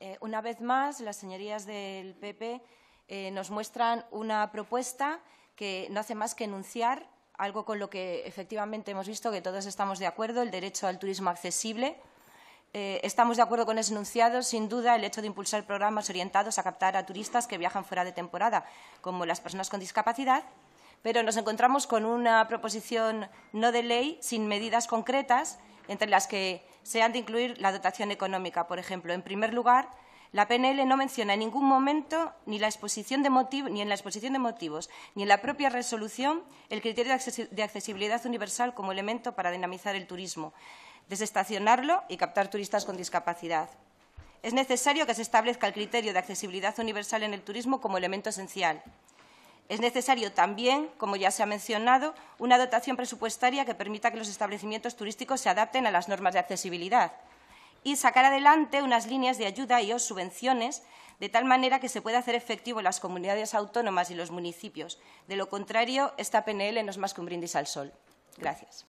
Eh, una vez más, las señorías del PP eh, nos muestran una propuesta que no hace más que enunciar algo con lo que efectivamente hemos visto que todos estamos de acuerdo, el derecho al turismo accesible. Eh, estamos de acuerdo con ese enunciado, sin duda, el hecho de impulsar programas orientados a captar a turistas que viajan fuera de temporada, como las personas con discapacidad, pero nos encontramos con una proposición no de ley sin medidas concretas, entre las que se han de incluir la dotación económica. Por ejemplo, en primer lugar, la PNL no menciona en ningún momento ni, ni en la exposición de motivos ni en la propia resolución el criterio de accesibilidad universal como elemento para dinamizar el turismo, desestacionarlo y captar turistas con discapacidad. Es necesario que se establezca el criterio de accesibilidad universal en el turismo como elemento esencial. Es necesario también, como ya se ha mencionado, una dotación presupuestaria que permita que los establecimientos turísticos se adapten a las normas de accesibilidad y sacar adelante unas líneas de ayuda y o subvenciones de tal manera que se pueda hacer efectivo las comunidades autónomas y los municipios. De lo contrario, esta PNL no es más que un brindis al sol. Gracias.